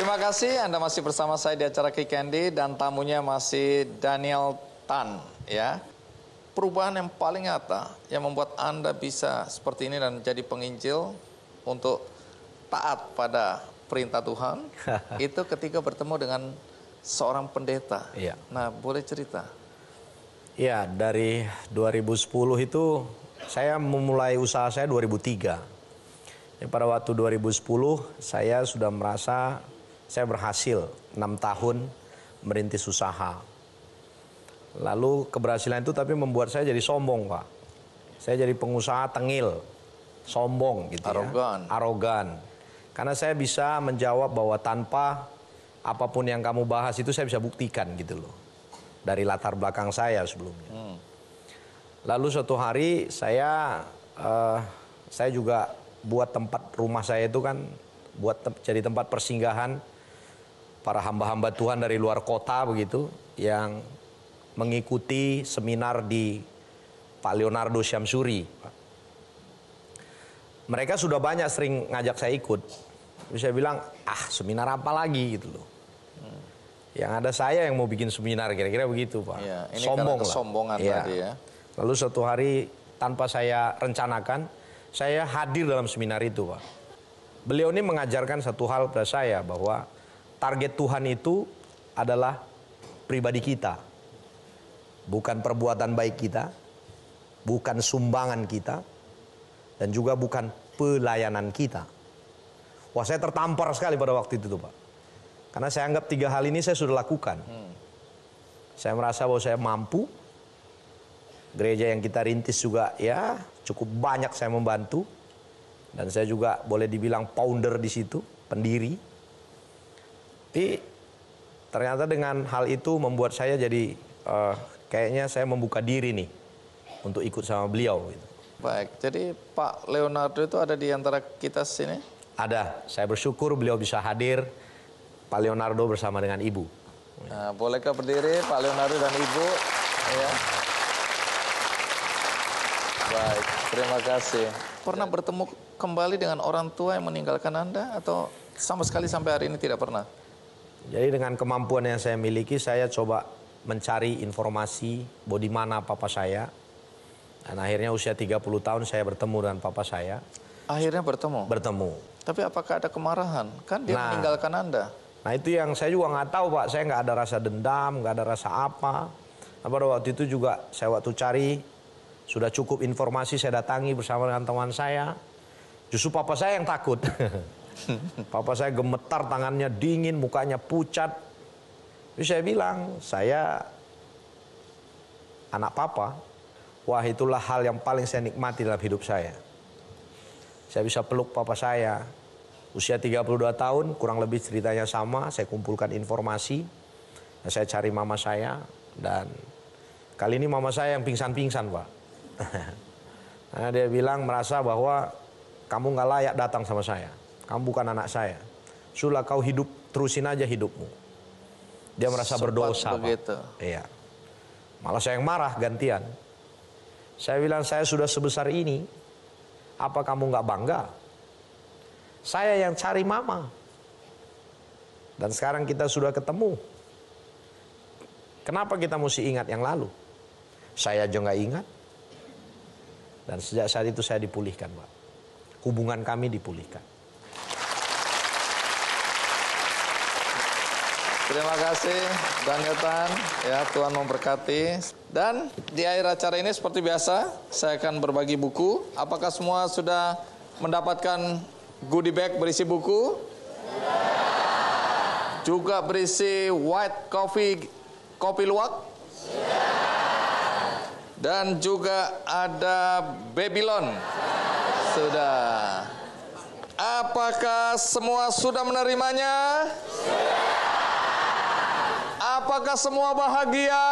Terima kasih Anda masih bersama saya di acara Kick Candy dan tamunya masih Daniel Tan ya. Perubahan yang paling nyata yang membuat Anda bisa seperti ini dan jadi penginjil untuk taat pada perintah Tuhan itu ketika bertemu dengan seorang pendeta. Iya. Nah, boleh cerita? Ya, dari 2010 itu saya memulai usaha saya 2003. Ya, pada waktu 2010 saya sudah merasa saya berhasil 6 tahun merintis usaha. Lalu keberhasilan itu tapi membuat saya jadi sombong, Pak. Saya jadi pengusaha tengil, sombong gitu ya. Arogan. ya. Arogan. Karena saya bisa menjawab bahwa tanpa apapun yang kamu bahas itu saya bisa buktikan gitu loh. Dari latar belakang saya sebelumnya. Hmm. Lalu suatu hari saya uh, saya juga buat tempat rumah saya itu kan buat te jadi tempat persinggahan para hamba-hamba Tuhan dari luar kota begitu yang mengikuti seminar di Pak Leonardo Syamsuri. Mereka sudah banyak sering ngajak saya ikut. Terus saya bilang, ah seminar apa lagi gitu loh. Yang ada saya yang mau bikin seminar kira-kira begitu Pak. Ya, ini Sombong lah. Sombongan ya. tadi ya. Lalu suatu hari tanpa saya rencanakan, saya hadir dalam seminar itu Pak. Beliau ini mengajarkan satu hal pada saya bahwa target Tuhan itu adalah pribadi kita. Bukan perbuatan baik kita, bukan sumbangan kita, dan juga bukan pelayanan kita. Wah saya tertampar sekali pada waktu itu tuh Pak. Karena saya anggap tiga hal ini saya sudah lakukan. Saya merasa bahwa saya mampu. Gereja yang kita rintis juga ya cukup banyak saya membantu. Dan saya juga boleh dibilang founder di situ, pendiri. Tapi ternyata dengan hal itu membuat saya jadi uh, kayaknya saya membuka diri nih untuk ikut sama beliau. Gitu. Baik, jadi Pak Leonardo itu ada di antara kita sini? Ada, saya bersyukur beliau bisa hadir, Pak Leonardo bersama dengan Ibu. Nah, bolehkah berdiri Pak Leonardo dan Ibu? Ya. Baik, terima kasih. Pernah ya. bertemu kembali dengan orang tua yang meninggalkan Anda atau sama sekali sampai hari ini tidak pernah? Jadi dengan kemampuan yang saya miliki, saya coba mencari informasi bodi mana papa saya. Dan akhirnya usia 30 tahun saya bertemu dengan papa saya. Akhirnya bertemu? Bertemu. Tapi apakah ada kemarahan? Kan dia nah, meninggalkan Anda. Nah itu yang saya juga nggak tahu Pak. Saya nggak ada rasa dendam, nggak ada rasa apa. Nah, pada waktu itu juga saya waktu cari, sudah cukup informasi saya datangi bersama dengan teman saya. Justru papa saya yang takut. Papa saya gemetar, tangannya dingin, mukanya pucat. Terus saya bilang, saya anak papa. Wah itulah hal yang paling saya nikmati dalam hidup saya. Saya bisa peluk papa saya. Usia 32 tahun, kurang lebih ceritanya sama. Saya kumpulkan informasi. Nah, saya cari mama saya. Dan kali ini mama saya yang pingsan-pingsan pak. Nah, dia bilang merasa bahwa kamu nggak layak datang sama saya kamu bukan anak saya. Sudah kau hidup, terusin aja hidupmu. Dia merasa Sempat berdosa. Begitu. Iya. Malah saya yang marah gantian. Saya bilang saya sudah sebesar ini, apa kamu nggak bangga? Saya yang cari mama. Dan sekarang kita sudah ketemu. Kenapa kita mesti ingat yang lalu? Saya juga nggak ingat. Dan sejak saat itu saya dipulihkan, Pak. Hubungan kami dipulihkan. Terima kasih Bang Yotan, ya Tuhan memberkati. Dan di akhir acara ini seperti biasa, saya akan berbagi buku. Apakah semua sudah mendapatkan goodie bag berisi buku? Sudah. Juga berisi white coffee, kopi luwak? Ya. Dan juga ada Babylon? Sudah. sudah. Apakah semua sudah menerimanya? Sudah. Apakah semua bahagia?